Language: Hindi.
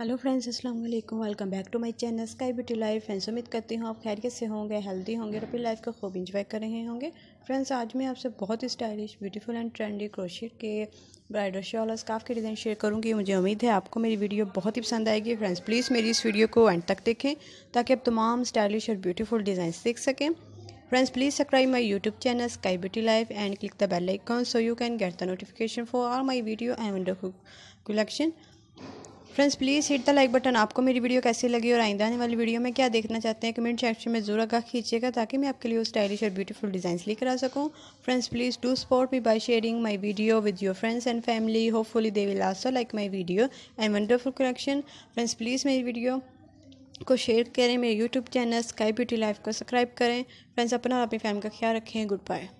हेलो फ्रेंड्स अस्सलाम वालेकुम welcome back to my channel sky beauty life friends उम्मीद करती हूँ आप खैरियत से होंगे हेल्दी होंगे और अपनी लाइफ को खूब इंजॉय कर रहे होंगे फ्रेंड्स आज मैं आपसे बहुत ही stylish beautiful and trendy crochet के ब्राइडल शॉल और स्काफ के डिज़ाइन शेयर करूँगी मुझे उम्मीद है आपको मेरी वीडियो बहुत ही पसंद आएगी फ्रेंड्स प्लीज़ मेरी इस वीडियो को एंड तक देखें ताकि आप तमाम स्टाइलिश और ब्यूटीफुल डिज़ाइन देख सकें friends please subscribe my YouTube channel sky beauty life and click the bell icon so you can get the notification for our my video and collection friends please hit the like button आपको मेरी वीडियो कैसी लगी और आइंदा आने वाली वीडियो में क्या देखना चाहते हैं कमेंट सेक्शन में जरूर आगा खींचेगा ताकि मैं आपके लिए वो स्टाइलिश और ब्यूटीफुल डिज़ाइंस लेकर आ सकूं friends please do support me by sharing my video with your friends and family hopefully they will also like my video and wonderful collection friends please मेरी वीडियो को शेयर करें मेरे YouTube channel sky beauty life को सब्सक्राइब करें फ्रेंड्स अपना और अपनी फैमिली का ख्याल रखें गुड बाय